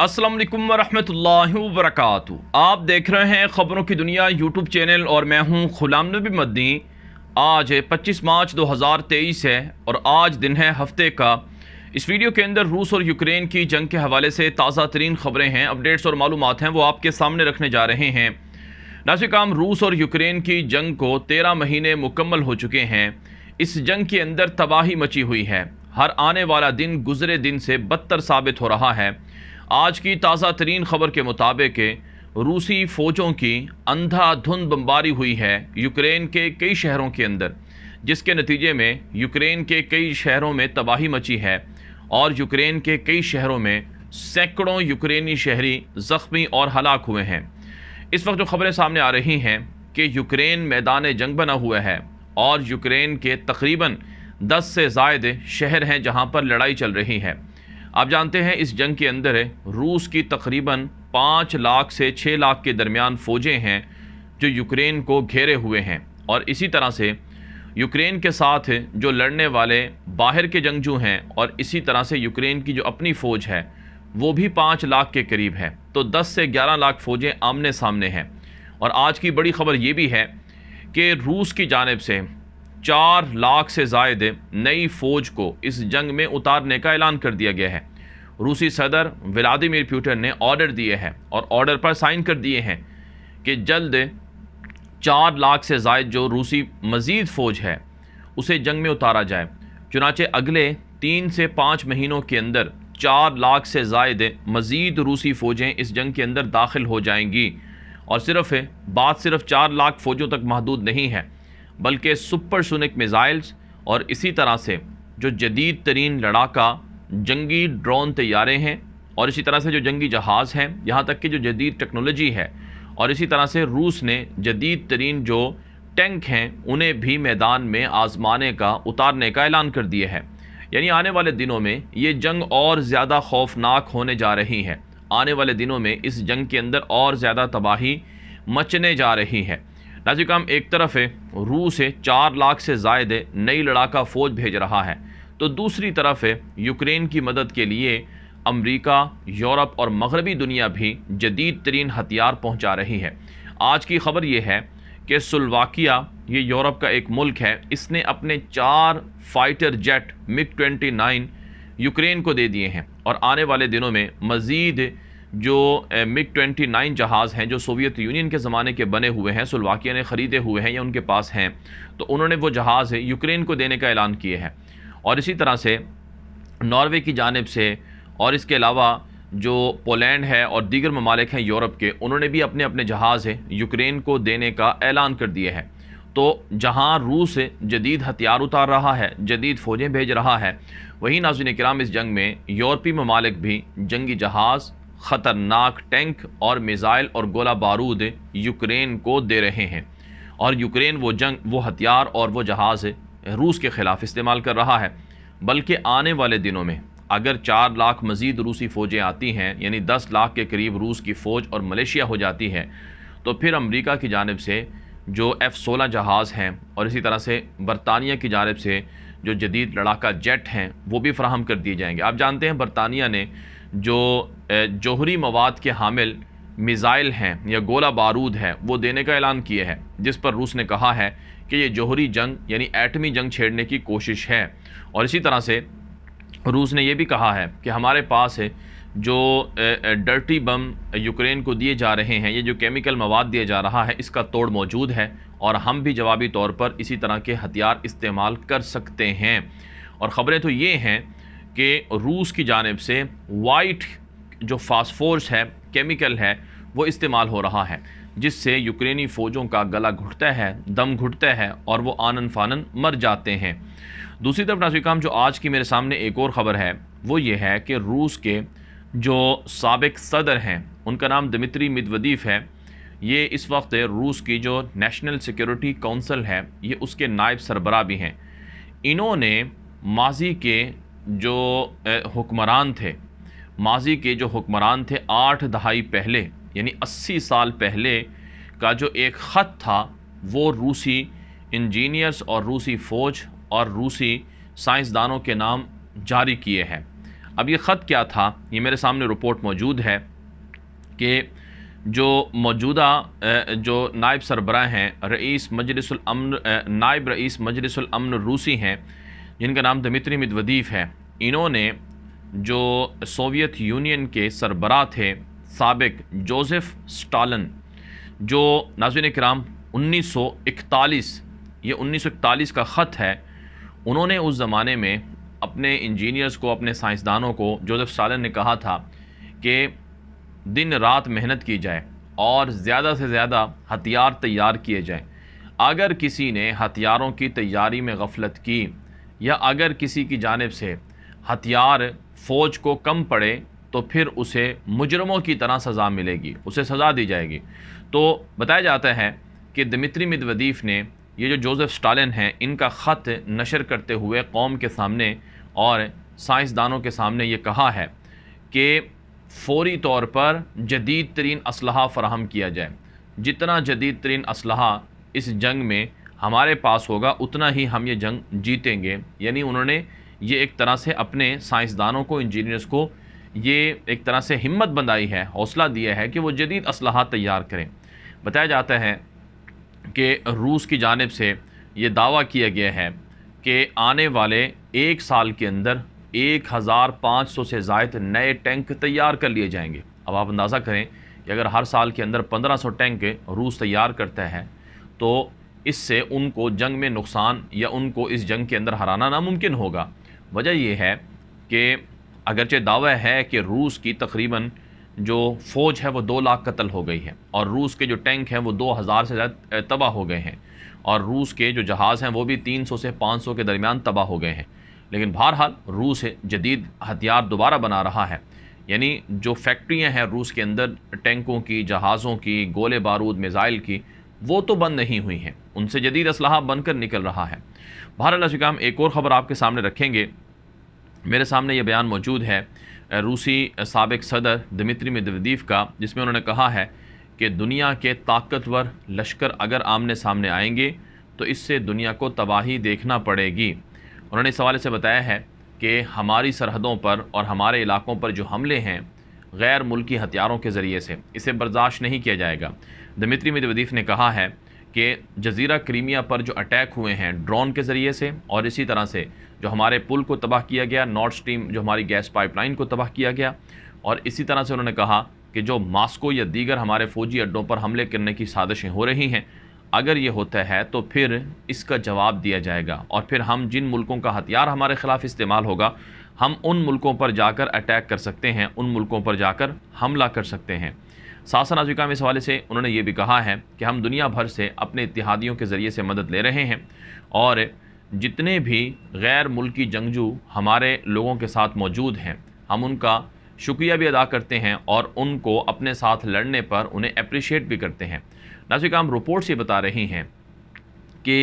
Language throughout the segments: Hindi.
असलम वरहमल वरक आप देख रहे हैं ख़बरों की दुनिया यूट्यूब चैनल और मैं हूं गुलाम नबी मदनी आज 25 मार्च 2023 है और आज दिन है हफ्ते का इस वीडियो के अंदर रूस और यूक्रेन की जंग के हवाले से ताज़ा तरीन ख़बरें हैं अपडेट्स और मालूम हैं वो आपके सामने रखने जा रहे हैं नासिकाम रूस और यूक्रेन की जंग को तेरह महीने मुकम्मल हो चुके हैं इस जंग के अंदर तबाही मची हुई है हर आने वाला दिन गुजरे दिन से बदतर साबित हो रहा है आज की ताज़ा तरीन खबर के मुताबिक रूसी फ़ौजों की अंधाधुंध बमबारी हुई है यूक्रेन के कई शहरों के अंदर जिसके नतीजे में यूक्रेन के कई शहरों में तबाही मची है और यूक्रेन के कई शहरों में सैकड़ों यूक्रेनी शहरी ज़ख्मी और हलाक हुए हैं इस वक्त जो खबरें सामने आ रही हैं कि यूक्रेन मैदान जंग बना हुआ है और यूक्रेन के तकरीबन 10 से जायद शहर हैं जहां पर लड़ाई चल रही है आप जानते हैं इस जंग के अंदर रूस की तकरीबन पाँच लाख से छः लाख के दरमियान फ़ौजें हैं जो यूक्रेन को घेरे हुए हैं और इसी तरह से यूक्रेन के साथ जो लड़ने वाले बाहर के जंगजू हैं और इसी तरह से यूक्रेन की जो अपनी फ़ौज है वो भी पाँच लाख के करीब है तो दस से ग्यारह लाख फ़ौजें आमने सामने हैं और आज की बड़ी खबर ये भी है कि रूस की जानब से चार लाख से जायद नई फौज को इस जंग में उतारने का ऐलान कर दिया गया है रूसी सदर व्लादिमिर प्यूटन ने ऑर्डर दिए हैं और ऑर्डर पर साइन कर दिए हैं कि जल्द चार लाख से जायद जो रूसी मजीद फौज है उसे जंग में उतारा जाए चुनाचे अगले तीन से पाँच महीनों के अंदर चार लाख से जायद मज़ीद रूसी फ़ौजें इस जंग के अंदर दाखिल हो जाएंगी और सिर्फ बात सिर्फ चार लाख फ़ौजों तक महदूद नहीं है बल्कि सुपरसोनिक मिज़ाइल्स और इसी तरह से जो जदीद तरीन लड़ाका जंगी ड्रोन तैयारे हैं और इसी तरह से जो जंगी जहाज़ हैं यहाँ तक कि जो जदीद टेक्नोलॉजी है और इसी तरह से रूस ने जदीद तरीन जो टैंक हैं उन्हें भी मैदान में आजमाने का उतारने का ऐलान कर दिए हैं यानी आने वाले दिनों में ये जंग और ज़्यादा खौफनाक होने जा रही है आने वाले दिनों में इस जंग के अंदर और ज़्यादा तबाही मचने जा रही है नाजिक हम एक तरफ है रूस है चार लाख से जायद नई लड़ाका फ़ौज भेज रहा है तो दूसरी तरफ है यूक्रेन की मदद के लिए अमरीका यूरोप और मगरबी दुनिया भी जदीद तरीन हथियार पहुँचा रही है आज की खबर यह है कि सुलवाकिया ये यूरोप का एक मुल्क है इसने अपने चार fighter jet MiG twenty nine Ukraine को दे दिए हैं और आने वाले दिनों में मज़ीद जो मिग ट्वेंटी नाइन जहाज़ हैं जो सोवियत यूनियन के ज़माने के बने हुए हैं सुलवाकिया ने ख़रीदे हुए हैं या उनके पास हैं तो उन्होंने वो जहाज़ यूक्रेन को देने का ऐलान किए हैं और इसी तरह से नॉर्वे की जानब से और इसके अलावा जो पोलैंड है और दीगर ममालिक हैं यूरोप के उन्होंने भी अपने अपने जहाज़ यूक्रेन को देने का ऐलान कर दिए हैं तो जहाँ रूस जदीद हथियार उतार रहा है जदीद फ़ौजें भेज रहा है वहीं नाजिन कराम इस जंग में यूरोपी ममालिक भी जंगी जहाज़ ख़तरनाक टैंक और मिज़ाइल और गोला बारूद यूक्रेन को दे रहे हैं और यूक्रेन वो जंग वो हथियार और वो जहाज़ रूस के ख़िलाफ़ इस्तेमाल कर रहा है बल्कि आने वाले दिनों में अगर चार लाख मज़ीद रूसी फ़ौजें आती हैं यानी दस लाख के करीब रूस की फ़ौज और मलेशिया हो जाती है तो फिर अमरीका की जानब से जो एफ़ सोलह जहाज़ हैं और इसी तरह से बरतानिया की जानब से जो जदीद लड़ाका जेट हैं वो भी फ्राहम कर दिए जाएंगे आप जानते हैं बरतानिया ने जो जौहरी मवाद के हामिल मिज़ाइल हैं या गोला बारूद है वो देने का ऐलान किए हैं जिस पर रूस ने कहा है कि ये जौहरी जंग यानी एटमी जंग छेड़ने की कोशिश है और इसी तरह से रूस ने यह भी कहा है कि हमारे पास है जो डर्टी बम यूक्रेन को दिए जा रहे हैं ये जो केमिकल मवाद दिया जा रहा है इसका तोड़ मौजूद है और हम भी जवाबी तौर पर इसी तरह के हथियार इस्तेमाल कर सकते हैं और ख़बरें तो ये हैं कि रूस की जानब से वाइट जो फास्फोर्स है केमिकल है वो इस्तेमाल हो रहा है जिससे यूक्रेनी फ़ौजों का गला घुटता है दम घुटता है और वो आनन फानन मर जाते हैं दूसरी तरफ नाजिकाम जो आज की मेरे सामने एक और ख़बर है वो ये है कि रूस के जो सबक सदर हैं उनका नाम दमित्री मिदवदीफ है ये इस वक्त रूस की जो नेशनल सिक्योरिटी काउंसिल है ये उसके नायब सरबरा भी हैं इन्होंने माजी के जो हुक्मरान थे माजी के जो हुक्मरान थे आठ दहाई पहले यानी अस्सी साल पहले का जो एक ख़त था वो रूसी इंजीनियर्स और रूसी फ़ौज और रूसी साइंसदानों के नाम जारी किए हैं अब ये ख़त क्या था ये मेरे सामने रिपोर्ट मौजूद है कि जो मौजूदा जो नायब सरबरा हैं रईस मजलिसमन नायब रईस मजलिसमन रूसी हैं जिनका नाम दमित्री मिदवदीफ है इन्होंने जो सोवियत यूनियन के सरबरा थे सबक जोसेफ स्टालन जो नाजिन कराम 1941 ये 1941 का ख़त है उन्होंने उस ज़माने में अपने इंजीनियर्स को अपने साइंसदानों को जोसेफ स्टालन ने कहा था कि दिन रात मेहनत की जाए और ज़्यादा से ज़्यादा हथियार तैयार किए जाएँ अगर किसी ने हथियारों की तैयारी में गफलत की या अगर किसी की जानब से हथियार फ़ौज को कम पड़े तो फिर उसे मुजरमों की तरह सज़ा मिलेगी उसे सज़ा दी जाएगी तो बताया जाता है कि दमित्री मिदवदीफ ने ये जो जोसेफ स्टालिन हैं इनका ख़त नशर करते हुए कौम के सामने और साइंसदानों के सामने ये कहा है कि फौरी तौर पर जदीद तरीन असलहा फ़राहम किया जाए जितना जदीद तरीन असलहा इस जंग में हमारे पास होगा उतना ही हम ये जंग जीतेंगे यानी उन्होंने ये एक तरह से अपने साइंसदानों को इंजीनियर्स को ये एक तरह से हिम्मत बंधाई है हौसला दिया है कि वो जदीद असलाह तैयार करें बताया जाता है कि रूस की जानब से ये दावा किया गया है कि आने वाले एक साल के अंदर एक हज़ार पाँच सौ से ज़ायद नए टैंक तैयार कर लिए जाएंगे अब आप अंदाज़ा करें कि अगर हर साल के अंदर पंद्रह सौ टैंक रूस तैयार करता है तो इससे उनको जंग में नुकसान या उनको इस जंग के अंदर हराना नामुमकिन होगा वजह यह है कि अगरचे दावा है कि रूस की तकरीबन जो फ़ौज है वो दो लाख कत्ल हो गई है और रूस के जो टैंक हैं वो दो हज़ार से ज़्यादा तबाह हो गए हैं और रूस के जो जहाज़ हैं वो भी तीन सौ से पाँच सौ के दरमियान तबाह हो गए हैं लेकिन बहरहाल रूस जदीद हथियार दोबारा बना रहा है यानी जो फैक्ट्रियाँ हैं रूस के अंदर टैंकों की जहाज़ों की गोले बारूद मिज़ाइल की वो तो बंद नहीं हुई हैं उनसे जदीद असलाह बनकर निकल रहा है भारत अशिकाम एक और ख़बर आपके सामने रखेंगे मेरे सामने ये बयान मौजूद है रूसी सबक सदर दमित्री मेदवदीफ का जिसमें उन्होंने कहा है कि दुनिया के ताकतवर लश्कर अगर आमने सामने आएंगे तो इससे दुनिया को तबाही देखना पड़ेगी उन्होंने इस हवाले से बताया है कि हमारी सरहदों पर और हमारे इलाकों पर जो हमले हैं गैर मुल्की हथियारों के ज़रिए से इसे बर्दाश्त नहीं किया जाएगा दमित्री मिदवदीफ ने कहा है कि जजीरा क्रीमिया पर जो अटैक हुए हैं ड्रोन के ज़रिए से और इसी तरह से जो हमारे पुल को तबाह किया गया नॉर्थ स्ट्रीम जो हमारी गैस पाइपलाइन को तबाह किया गया और इसी तरह से उन्होंने कहा कि जो मास्को या दीगर हमारे फ़ौजी अड्डों पर हमले करने की साजिशें हो रही हैं अगर ये होता है तो फिर इसका जवाब दिया जाएगा और फिर हम जिन मुल्कों का हथियार हमारे ख़िलाफ़ इस्तेमाल होगा हम उन मुल्कों पर जाकर अटैक कर सकते हैं उन मुल्कों पर जाकर हमला कर सकते हैं सासन अफ्रीका में इस हवाले से उन्होंने ये भी कहा है कि हम दुनिया भर से अपने इतिहादियों के ज़रिए से मदद ले रहे हैं और जितने भी गैर मुल्की जंगजू हमारे लोगों के साथ मौजूद हैं हम उनका शुक्रिया भी अदा करते हैं और उनको अपने साथ लड़ने पर उन्हें अप्रिशिएट भी करते हैं हम रिपोर्ट्स ये बता रही हैं कि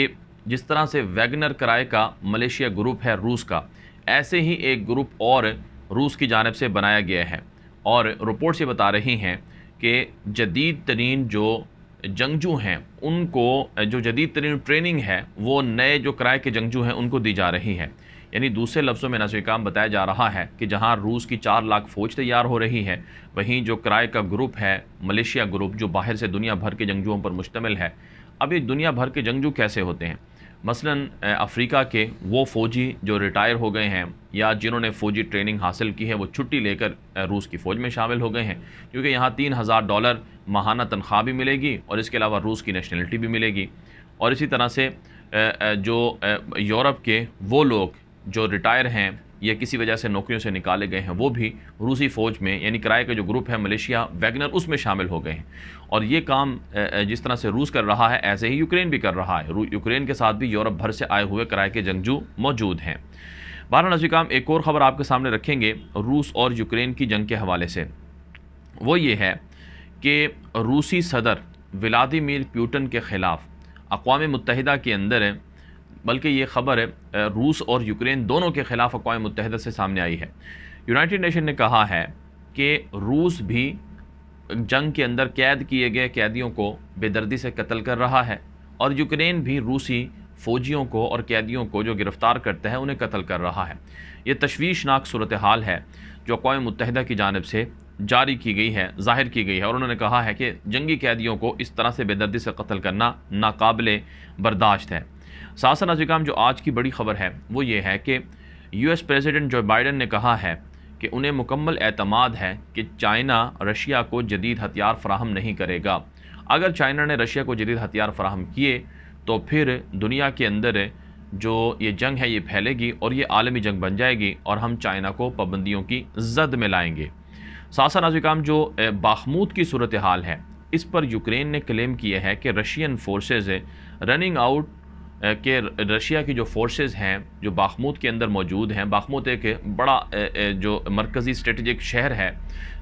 जिस तरह से वैगनर कराए का मलेशिया ग्रुप है रूस का ऐसे ही एक ग्रुप और रूस की जानब से बनाया गया है और रिपोर्ट्स ये बता रही हैं कि जदीद तरीन जो जंगजू हैं उनको जो जदीद तरीन ट्रेनिंग है वो नए जो किराए के जंगजू हैं उनको दी जा रही है यानी दूसरे लफ्ज़ों में नाजिर काम बताया जा रहा है कि जहां रूस की चार लाख फ़ौज तैयार हो रही है वहीं जो किराए का ग्रुप है मलेशिया ग्रुप जो बाहर से दुनिया भर के जंगजुओं पर मुश्तमिल है अब ये दुनिया भर के जंगजू कैसे होते हैं मसलन अफ्रीका के वो फ़ौजी जो रिटायर हो गए हैं या जिन्होंने फ़ौजी ट्रेनिंग हासिल की है वो छुट्टी लेकर रूस की फ़ौज में शामिल हो गए हैं क्योंकि यहाँ तीन हज़ार डॉलर माहाना तनख्वाह भी मिलेगी और इसके अलावा रूस की नेशनलिटी भी मिलेगी और इसी तरह से जो यूरोप के वो लोग जो रिटायर हैं या किसी वजह से नौकरियों से निकाले गए हैं वो भी रूसी फ़ौज में यानी किराए का जो ग्रुप है मलेशिया वैगनर उसमें शामिल हो गए हैं और ये काम जिस तरह से रूस कर रहा है ऐसे ही यूक्रेन भी कर रहा है यूक्रेन के साथ भी यूरोप भर से आए हुए किराए के जंगजू मौजूद हैं नजी काम एक और ख़बर आपके सामने रखेंगे रूस और यूक्रेन की जंग के हवाले से वो ये है कि रूसी सदर व्लादिमिर प्यूटन के ख़िलाफ़ अकवा मुतहदा के अंदर बल्कि ये ख़बर रूस और यूक्रेन दोनों के ख़िलाफ़ अकवा मुतहद से सामने आई है यूनाइटेड नेशन ने कहा है कि रूस भी जंग के अंदर कैद किए गए कैदियों को बेदर्दी से कत्ल कर रहा है और यूक्रेन भी रूसी फ़ौजियों को और कैदियों को जो गिरफ़्तार करते हैं उन्हें कत्ल कर रहा है ये तशवीशनाक सूरत हाल है जो अकवा मुतहद की जानब से जारी की गई है जाहिर की गई है और उन्होंने कहा है कि जंगी कैदियों को इस तरह से बेदर्दी से कत्ल करना नाकबले बर्दाश्त है साथ साथ काम जो आज की बड़ी खबर है वो ये है कि यूएस प्रेसिडेंट जो बाइडन ने कहा है कि उन्हें मुकम्मल अतमाद है कि चाइना रशिया को जदीद हथियार फ्राहम नहीं करेगा अगर चाइना ने रशिया को जदीद हथियार फ्राहम किए तो फिर दुनिया के अंदर जो ये जंग है ये फैलेगी और ये आलमी जंग बन जाएगी और हम चाइना को पाबंदियों की जद में लाएंगे सासा नाजिकाम जो बाखमूद की सूरत हाल है इस पर यूक्रेन ने क्लेम किया है कि रशियन फोर्सेज रनिंग आउट कि रशिया की जो फोर्सेस हैं जो बाखमूत के अंदर मौजूद हैं बाखमूत एक बड़ा जो मरकज़ी स्ट्रेटजिक शहर है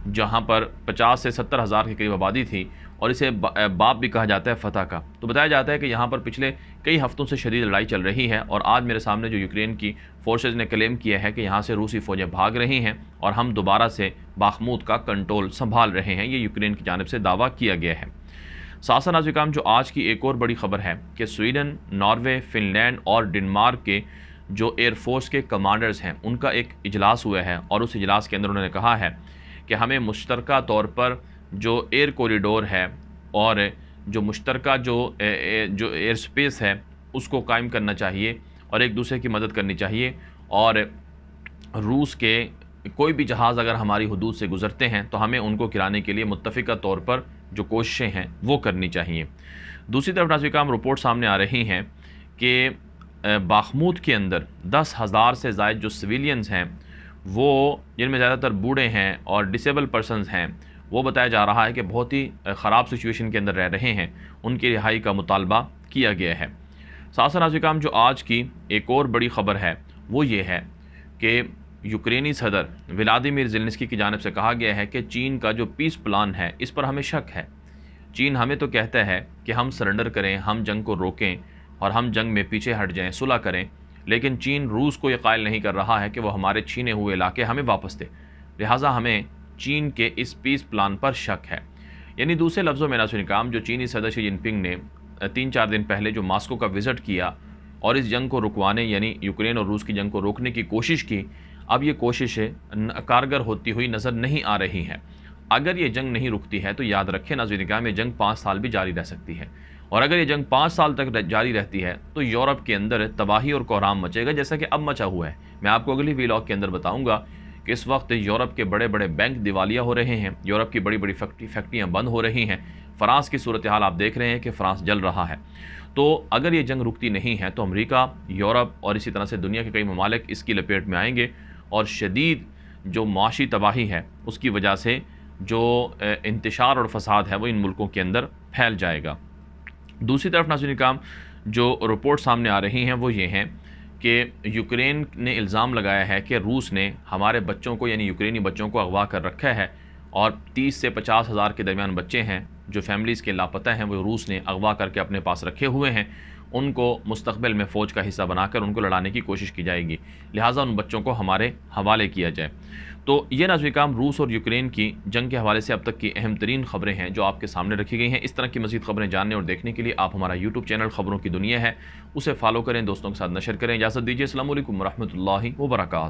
जहाँ पर 50 से सत्तर हज़ार के करीब आबादी थी और इसे बाप भी कहा जाता है फतह का तो बताया जाता है कि यहाँ पर पिछले कई हफ़्तों से शदीद लड़ाई चल रही है और आज मेरे सामने जो यूक्रेन की फोर्सेज ने क्लेम किया है कि यहाँ से रूसी फ़ौजें भाग रही हैं और हम दोबारा से बाखमूत का कंट्रोल संभाल रहे हैं ये यूक्रेन की जानब से दावा किया गया है साथ साथ नाजिकाम जो आज की एक और बड़ी खबर है कि स्वीडन नॉर्वे फिनलैंड और डेनमार्क के जो एयरफोर्स के कमांडर्स हैं उनका एक इजलास हुआ है और उस इजलास के अंदर उन्होंने कहा है कि हमें मुश्तर तौर पर जो एयर कॉरिडोर है और जो मुश्तर जो ए, जो एयर स्पेस है उसको कायम करना चाहिए और एक दूसरे की मदद करनी चाहिए और रूस के कोई भी जहाज़ अगर हमारी हदूद से गुज़रते हैं तो हमें उनको किराने के लिए मुतफ़ा तौर पर जो कोशिशें हैं वो करनी चाहिए दूसरी तरफ काम रिपोर्ट सामने आ रही हैं कि बाखमूद के अंदर दस हज़ार से जायद जो सिविलियंस हैं वो जिनमें ज़्यादातर बूढ़े हैं और डिसेबल पर्सनस हैं वो बताया जा रहा है कि बहुत ही ख़राब सिचुएशन के अंदर रह रहे हैं उनकी रिहाई का मुतालबा किया गया है सासा नाजिकाम जो आज की एक और बड़ी ख़बर है वो ये है कि यूक्रेनी सदर व्लादिमिर जिलनस्की की जानब से कहा गया है कि चीन का जो पीस प्लान है इस पर हमें शक है चीन हमें तो कहता है कि हम सरेंडर करें हम जंग को रोकें और हम जंग में पीछे हट जाएं सुलह करें लेकिन चीन रूस को ये कायल नहीं कर रहा है कि वो हमारे छीने हुए इलाके हमें वापस दे लिहाजा हमें चीन के इस पीस प्लान पर शक है यानी दूसरे लफ्ज़ों में नासुन काम जो चीनी सदर शी जिनपिंग ने तीन चार दिन पहले जो मास्को का विज़िट किया और इस जंग को रुकवाने यानी यूक्रेन और रूस की जंग को रोकने की कोशिश की अब ये कोशिशें कारगर होती हुई नज़र नहीं आ रही हैं अगर ये जंग नहीं रुकती है तो याद रखें नाजी निकाय में जंग पाँच साल भी जारी रह सकती है और अगर ये जंग पाँच साल तक जारी रहती है तो यूरोप के अंदर तबाही और कोहराम मचेगा जैसा कि अब मचा हुआ है मैं आपको अगली वीलॉग के अंदर बताऊँगा कि इस वक्त यूरोप के बड़े बड़े बैंक दिवालिया हो रहे हैं यूरोप की बड़ी बड़ी फैक्ट्री फैक्ट्रियाँ बंद हो रही हैं फ़्रांस की सूरत हाल आप देख रहे हैं कि फ़्रांस जल रहा है तो अगर ये जंग रुकती नहीं है तो अमरीका यूरोप और इसी तरह से दुनिया के कई ममालिक इसकी लपेट में आएंगे और शदीद जो माशी तबाही है उसकी वजह से जो इंतशार और फसाद है वो इन मुल्कों के अंदर फैल जाएगा दूसरी तरफ नाजिन काम जो रिपोर्ट सामने आ रही हैं वो ये हैं कि यूक्रेन ने इल्ज़ाम लगाया है कि रूस ने हमारे बच्चों को यानी यूक्रेनी बच्चों को अगवा कर रखा है और 30 से पचास हज़ार के दरमियान बच्चे हैं जो फैमिलीज़ के लापता हैं वो रूस ने अगवा करके अपने पास रखे हुए हैं उनको मुस्तबिल में फ़ौज का हिस्सा बनाकर उनको लड़ाने की कोशिश की जाएगी लिहाजा उन बच्चों को हमारे हवाले किया जाए तो ये काम रूस और यूक्रेन की जंग के हवाले से अब तक की अहम तरीन खबरें हैं जो आपके सामने रखी गई हैं इस तरह की मजीद खबरें जानने और देखने के लिए आप हमारा यूट्यूब चैनल खबरों की दुनिया है उसे फॉलो करें दोस्तों के साथ नशर करें इजाज़त दीजिए असल वरहमल वर्का